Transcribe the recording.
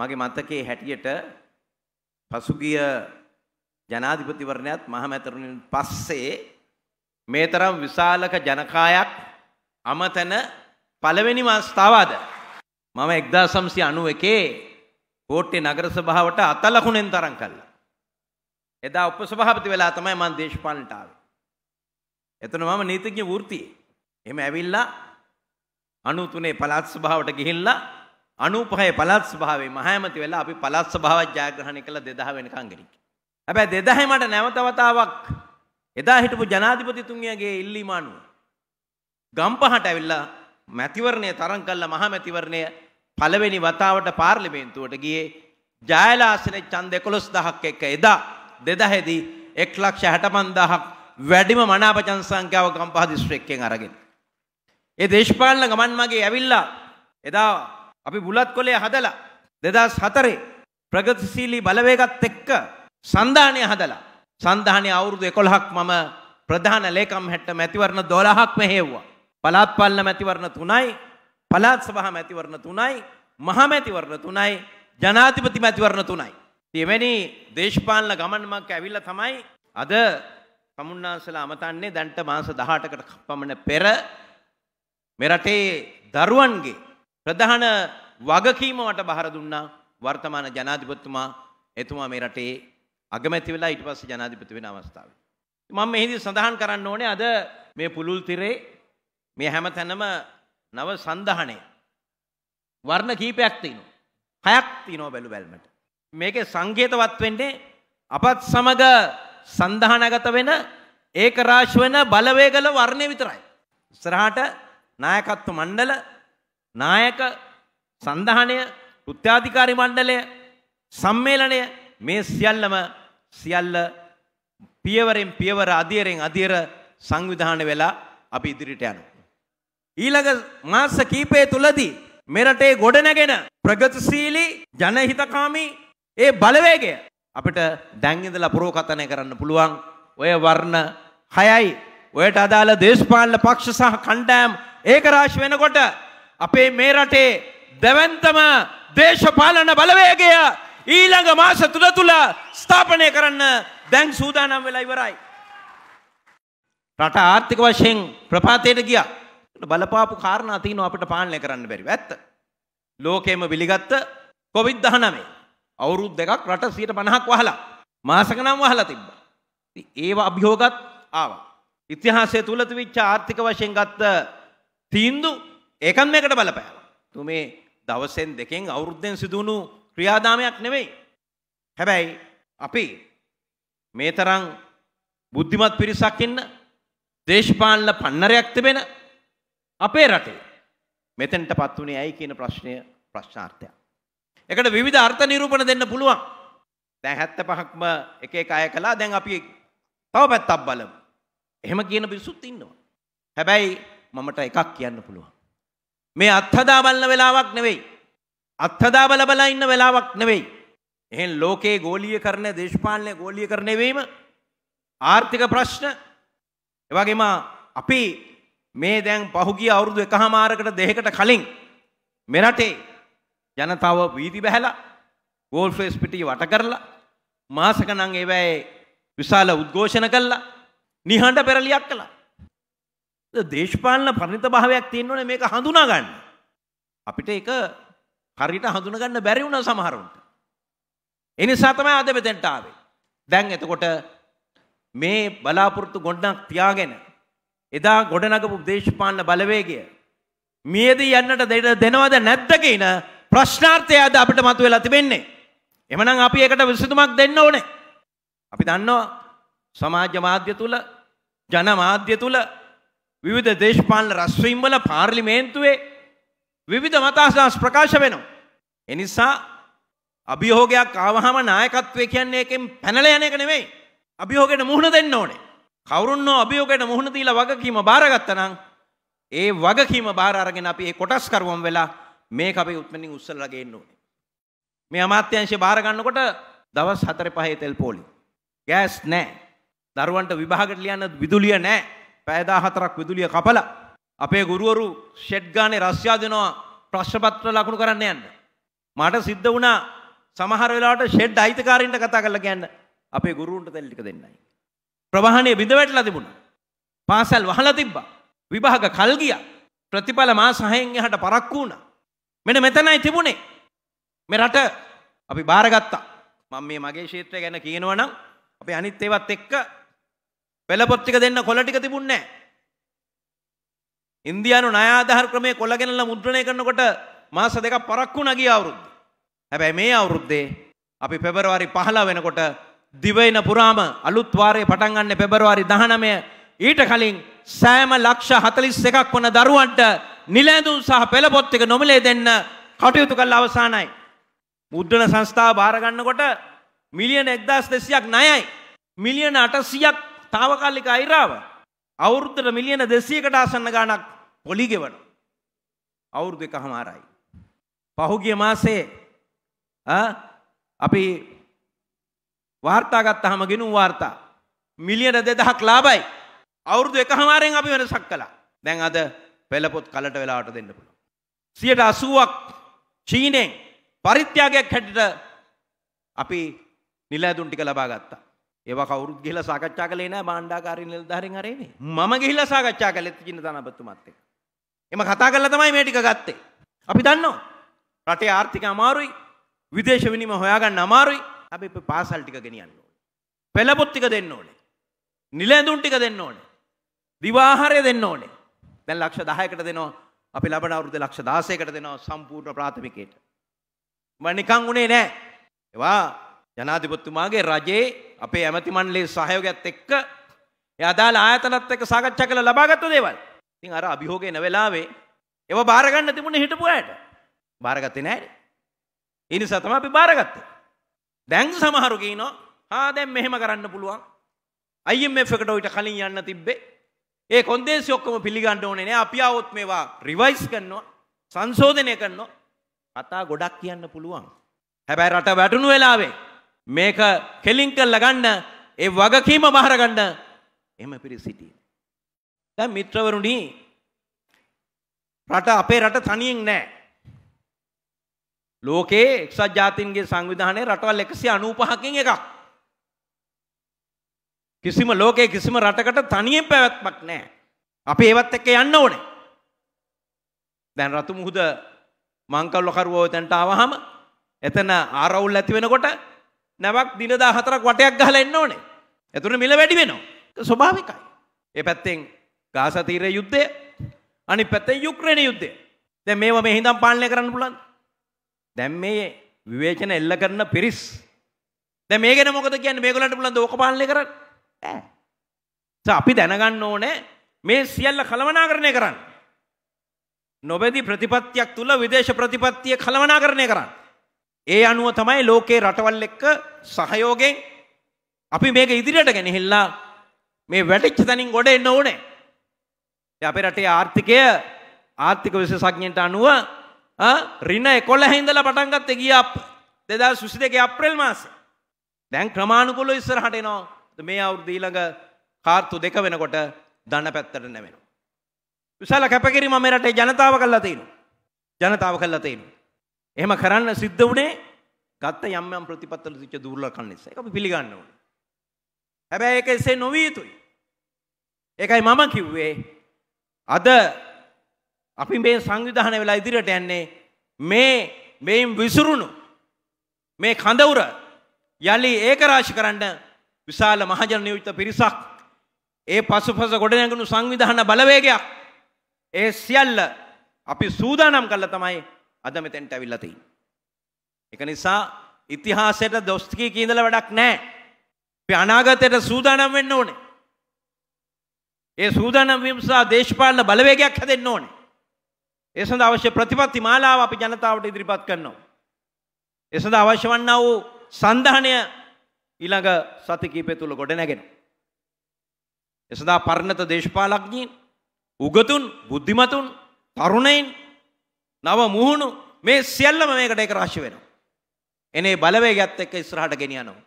මගේ මතකයේ හැටියට පසුගිය ජනාධිපතිවරණයත් මහමැතරුණින් පස්සේ මේ තරම් විශාලක ජනකායක් අමතන පළවෙනි අවස්ථාව අද. මම 1991 කෝට්ටේ නගර සභාවට අතලකුණෙන් තරම් කළා. එදා උපසභාපති වෙලා තමයි මම දේශපාලනට ආවේ. එතන මම නීතිඥ වෘත්තියේ. එහෙම ඇවිල්ලා 93 පළාත් සභාවට ගිහිල්ලා අනූපහය පළාත් සභාවේ මහෑමති වෙලා අපි පළාත් සභාවක් ජයග්‍රහණය කළ 2000 වෙනකන් ගිරික්. හැබැයි 2000 මට නැවත වතාවක් එදා හිටපු ජනාධිපතිතුමියගේ ඉල්ලීම අනුව ගම්පහට ඇවිල්ලා මැතිවරණය තරම් කළා මහමැතිවරණය පළවෙනි වතාවට පාර්ලිමේන්තුවට ගියේ ජයලාසනේ ඡන්ද 11000ක් එක්ක එදා 2000 දී 165000ක් වැඩිම මනාප ජන සංඛ්‍යාව ගම්පහ දිස්ත්‍රික්කයෙන් අරගෙන ඒ දේශපාලන ගමන් මාගේ ඇවිල්ලා එදා අපි බුලත් කොලේ හදලා දෙදස් හතරේ ප්‍රගතිශීලී බලවේගත් එක්ක සන්ධානය හදලා සන්ධානය අවුරුදු එකොළහක් මම ප්‍රධාන ලේකම් හැට්ට මැතිවරණ දොළහක් මෙහෙව්වා. පලාත් පල්ල මැතිවරණ තුනයි පලාත් සභහ මැතිවරණ තුනයි මහා මැතිවරණ තුනයි ජනාතිපති මැතිවරණ තුනයි. එවැනි දේශපාලන ගමන්මක් ඇවිල්ල තමයි අද කමුන්නාසල අමතන්නේ දැන්ට මාස දහටකට පමණ පෙර මෙරටේ දරුවන්ගේ ප්‍රධාන වගකීම මට බහර දුන්නා වර්තමාන ජනාධිපතිතුමා එතුමා මේ රටේ අගමැති වෙලා ඊට පස්සේ ජනාධිපති වෙන අවස්ථාවේ. මම මෙහිදී සඳහන් කරන්න ඕනේ අද මේ පුලුල් තිරේ මේ හැමතැනම නව සන්දහනය වර්ණ කීපයක් තියෙනවා. හයක් තියෙනවා බැලු බැලමට. මේකේ සංකේතවත් වෙන්නේ අපත් සමග සන්දහනගත වෙන ඒකරාශ වෙන බලවේගල වර්ණය විතරයි. ඉස්සරහට නායකත්ව මණ්ඩල නායක සන්ධානය ෘත්‍යාධිකාරි මණ්ඩලය සම්මේලනය මේ සියල්ලම සියල්ල පියවරෙන් පියවර අධියරෙන් අධියර සංවිධාන වෙලා අපි ඉදිරිට යනවා. ඊළඟ මාස කීපය තුලදී මෙරටේ ගොඩනැගෙන ප්‍රගතිශීලී ජනහිතකාමී ඒ බලවේගය අපිට දැන් ඉඳලා පුරෝකථනය කරන්න පුළුවන් ඔය වර්ණ හයයි ඔයට අදාළ දේශපාලන පක්ෂ සහ කණ්ඩායම් ඒකරාශි වෙනකොට අපේ මේ රටේ දැවන්තම දේශපාලන බලවේගය ඊළඟ මාස තුන තුළ ස්ථාපනය කරන්න දැන් සූදානම් වෙලා ඉවරයි. රට ආර්ථික වශයෙන් ප්‍රපාතයට ගියා. බලපාපු කාරණා තියෙනවා අපිට පාලනය කරන්න බැරි. ඇත්ත. ලෝකෙම පිළිගත්ත කොවිඩ් 19. අවුරුදු දෙකක් රට 150ක් වහලා. මාසක නම් වහලා තිබ්බා. ඒව අභියෝගත් ආවා. ඉතිහාසය තුල තිබිච්ච ආර්ථික වශයෙන් ගත්ත තීන්දුව ඒකන් මේකට බලපෑම. තුමේ දවසෙන් දෙකෙන් අවුරුද්දෙන් සිදුවුණු ක්‍රියාදාමයක් නෙවෙයි. හැබැයි අපි මේ තරම් බුද්ධිමත් පිරිසක් ඉන්න දේශපාලන පන්නරයක් තිබෙන අපේ රටේ මෙතෙන්ටපත් උනේ ඇයි කියන ප්‍රශ්නය ප්‍රශ්නාර්ථයක්. ඒකට විවිධ අර්ථ නිරූපණ දෙන්න පුළුවන්. දැන් 75ක්ම එක එක අය කළා දැන් අපි තව පැත්තක් බලමු. එහෙම කියන පිරිසුත් ඉන්නවා. හැබැයි මමට එකක් කියන්න පුළුවන්. මේ අත්හදා බලන වෙලාවක් නෙවෙයි. අත්හදා බල බල ඉන්න වෙලාවක් නෙවෙයි. එහෙන් ලෝකයේ ගෝලීයකරණය දේශපාලනය ගෝලීයකරණය වීම ආර්ථික ප්‍රශ්න ඒ වගේම අපි මේ දැන් පහුගිය අවුරුදු එකහමාරකට දෙකකට කලින් මෙරටේ ජනතාව වීදි බැහැලා ගෝල් ෆ්ලේස් පිටිය වට කරලා මාසකනම් ඒවැයේ විශාල උද්ඝෝෂණ කළා නිහඬ පෙරලියක් කළා දේශපාලන පරිණත භාවයක් තියෙන්නවනේ මේක හඳුනා ගන්න. අපිට ඒක හරියට හඳුනා ගන්න බැරි වුණා සමහරවිට. ඒ නිසා තමයි අද මෙතෙන්ට ආවේ. දැන් එතකොට මේ බලාපොරොත්තු ගොඩක් තියාගෙන එදා ගොඩනගපු දේශපාලන බලවේගය මියදී යන්නට දෙනවද නැද්ද කියන ප්‍රශ්නාර්ථය අද අපිට මතුවලා තිබෙන්නේ. එමනම් අපි ඒකට විසඳුමක් දෙන්න ඕනේ. අපි දන්නවා සමාජ මාධ්‍ය තුල ජන මාධ්‍ය තුල විවිධ දේශපාලන රස්වීම්වල පාර්ලිමේන්තුවේ විවිධ මතාශාස් ප්‍රකාශ වෙනවා. එනිසා අභියෝගයක් ආවහම නායකත්වය කියන්නේ එකෙන් පැනල යන එක නෙමෙයි. අභියෝගයට මුහුණ දෙන්න ඕනේ. කවුරුන් හෝ අභියෝගයට මුහුණ දීලා වගකීම බාරගත්තනම් ඒ වගකීම බාර අරගෙන අපි ඒ කොටස් කරුවම් වෙලා මේක අපි උත්මනින් උස්සලා ගේන්න ඕනේ. මේ අමාත්‍යංශය බාර ගන්නකොට දවස් 4 5 තෙල් පොලි. ගෑස් නැහැ. දරුවන්ට විභාගට ලියන්න විදුලිය නැහැ. පැයදා හතරක් විදුලිය කපලා අපේ ගුරුවරු ෂෙඩ් ගානේ රස්සා දෙනවා ප්‍රශ්න පත්‍ර ලකුණු කරන්න යන්න. මට සිද්ධ වුණා සමහර වෙලාවට ෂෙඩ් අයිතිකාරින්ට කතා කරලා කියන්න අපේ ගුරුවරුන්ට තැල් ටික දෙන්නයි. ප්‍රවාහණය බිඳ වැටලා තිබුණා. පාසල් වහලා තිබ්බා. විභාග කල් ගියා. ප්‍රතිඵල මාස 6න් එහාට පරක්කු වුණා. මෙන්න මෙතනයි තිබුණේ. මේ රට අපි බාරගත්තා. මම මේ මගේ ක්ෂේත්‍රය ගැන කියනවා නම් අපේ අනිත් ඒවත් එක්ක පෙළපොත් ටික දෙන්න කොළ ටික තිබුණේ නැහැ. ඉන්දියානු ණය ආධාර ක්‍රමයේ කොළ ගෙනල්ලා මුද්‍රණය කරනකොට මාස දෙකක් පරක්කු වුණා ගිය අවුරුද්දේ. හැබැයි මේ අවුරුද්දේ අපි පෙබරවාරි 15 වෙනකොට දිවයින පුරාම අලුත් වාරයේ පටන් ගන්න පෙබරවාරි 19 ඊට කලින් සෑම ලක්ෂ 41ක් වන දරුවන්ට නිලැඳුම් සහ පෙළපොත් එක නොමිලේ දෙන්න කටයුතු කළ අවසానයි. මුද්‍රණ සංස්ථාව බාර ගන්නකොට මිලියන 1200ක් ණයයි. මිලියන 800ක් තාවකාලික අයිරාව අවුරුද්දට මිලියන 200කට ආසන්න ගාණක් පොලි ගෙවන අවුරුදු එකමාරයි පහුගිය මාසේ අපි වාර්තා ගත්තාම ගෙනුම් වාර්තා මිලියන 2000ක් ලාභයි අවුරුදු එකමාරෙන් අපි වෙනසක් කළා දැන් අද පෙළපොත් කලට වෙලාවට දෙන්න පුළුවන් 80ක් චීනෙන් පරිත්‍යාගයක් හැටියට අපි නිලැදුන් ටික ලබා ගත්තා ඒවා කවුරුත් ගිහිලා සාකච්ඡා කළේ නැහැ බාණ්ඩාකාරී නිලධාරීන් හරේනේ. මම ගිහිලා සාකච්ඡා කළෙත් චින්නතනපතුමත් එක්ක. එම කතා කරලා තමයි මේ ටික ගත්තේ. අපි දන්නවා. රටේ ආර්ථික අමාරුයි. විදේශ විනිමය හොයාගන්න අමාරුයි. අපි ඉතින් පාසල් ටික ගෙනියන්න ඕනේ. පෙළපොත් ටික දෙන්න ඕනේ. නිලැඳුම් ටික දෙන්න ඕනේ. දිවාහාරය දෙන්න ඕනේ. දැන් ලක්ෂ 10කට දෙනවා. අපි ලබන අවුරුද්දේ ලක්ෂ 16කට දෙනවා සම්පූර්ණ ප්‍රාථමිකයට. මම නිකන් උනේ නැහැ. ඒවා ජනාධිපතිතුමාගේ රජයේ අපේ ඇමති මණ්ඩලයේ සහයෝගයත් එක්ක එයා අදාළ ආයතනත් එක්ක සාකච්ඡා කරලා ලබාගත්තු දේවල්. ඉතින් අර අභියෝගය එන වෙලාවේ ඒව බාර ගන්න තිබුණේ හිටපු අයට. බාරගත්තේ නැහැ. ඒ නිසා තමයි අපි බාරගත්තේ. දැන් සමහරු කියනවා හා දැන් මෙහෙම කරන්න පුළුවන්. IMF එකට ඔයිට කලින් යන්න තිබ්බේ. ඒ කොන්දේසි ඔක්කොම පිළිගන්න ඕනේ නෑ. අපි ආවොත් මේවා රිවයිස් කරනවා, සංශෝධනය කරනවා. කතා ගොඩක් කියන්න පුළුවන්. හැබැයි රට වැටුණු වෙලාවේ මේක කෙලින් කරලා ගන්න ඒ වගකීම බාර ගන්න එහෙම පිරිස සිටියේ. දැන් මිත්‍රවරුනි රට අපේ රට තනියෙන් නෑ. ලෝකේ එක්සත් ජාතීන්ගේ සංවිධානයේ රටවල් 195කින් එකක්. කිසිම ලෝකේ කිසිම රටකට තනියෙන් පැවැත්මක් නෑ. අපි ඒවත් එක්ක යන්න ඕනේ. දැන් රතු මුහුද මංකල්ලකරුවෝ තැන්ට ආවහම එතන ආරවුල් ඇති වෙනකොට නැවක් දිනදා හතරක් වටයක් ගහලා එන්න ඕනේ. එතන මිල වැඩි වෙනවා. ස්වභාවිකයි. ඒ පැත්තෙන් ගාසා තීරයේ යුද්ධය අනිත් පැත්තෙන් යුක්‍රේන යුද්ධය. දැන් මේවා මේ හිඳන් පාලනය කරන්න පුළුවන්. දැන් මේ විවේචන එල්ල කරන පිරිස් දැන් මේ ගැන මොකද කියන්නේ මේගොල්ලන්ට පුළුවන් දෝක පාලනය කරන්න? ඈ. අපි දැනගන්න ඕනේ මේ සියල්ල කලවනාකරණය කරන්න. නොබැදි ප්‍රතිපත්තියක් තුල විදේශ ප්‍රතිපත්තිය කලවනාකරණය කරන්න. ඒ අනුව තමයි ලෝකේ රටවල් එක්ක සහයෝගෙන් අපි මේක ඉදිරියට ගෙනහිල්ලා මේ වැටිච්ච තැනින් ගොඩ එන්න ඕනේ. අපේ රටේ ආර්ථිකය ආර්ථික විශේෂඥයන්ට අනුව රින 11 ඉඳලා පටන් ගත්තේ ගිය 2022 අප්‍රේල් මාසේ. දැන් ක්‍රමානුකූලව ඉස්සරහට එනවා. මේ අවුරුදු ඊළඟ කාර්තු දෙක වෙනකොට ධන පැත්තට නැමෙනවා. විශාල කැපකිරීම මේ රටේ ජනතාව කළා තියෙනවා. ජනතාව කළා තියෙනවා. එහෙම කරන්න සිද්ධ වුණේ ගත්ත යම් යම් ප්‍රතිපත්තල තිච්ච දුර්ලකම් නිසා. ඒක අපි පිළිගන්න ඕනේ. හැබැයි ඒක එසේ නොවිය යුතුයි. ඒකයි මම කිව්වේ අද අපි මේ සංවිධානය වෙලා ඉදිරියට යන්නේ මේ මේන් විසුරුණු මේ කඳවුර යලි ඒකරාශි කරන්න විශාල මහජන නියුක්ත පිරිසක් ඒ පසුපස ගොඩනැගුණු සංවිධාන බලවේගයක් ඒ සියල්ල අපි සූදානම් කළා තමයි අද මෙතෙන්ට ඇවිල්ලා තියෙන්නේ. ඒක නිසා ඉතිහාසයට දොස්තිකී කියඳලා වැඩක් නැහැ. අපි අනාගතයට සූදානම් වෙන්න ඕනේ. ඒ සූදානම් වීම සහ දේශපාලන බලවේගයක් හැදෙන්න ඕනේ. ඒ සඳහා අවශ්‍ය ප්‍රතිපත්ති මාලාව අපි ජනතාවට ඉදිරිපත් කරනවා. ඒ සඳහා අවශ්‍ය වන්නා වූ සන්ධානය ඊළඟ සති කිහිපය තුල ගොඩ නැගෙනවා. ඒ සඳහා පරිණත දේශපාලඥයින්, උගතුන්, බුද්ධිමතුන්, තරුණයින් නව මුහුණු මේ සියල්ලම මේකට එක රාශි වෙනවා. එනේ බලවේගයත් එක්ක ඉස්සරහට ගෙනියනවා.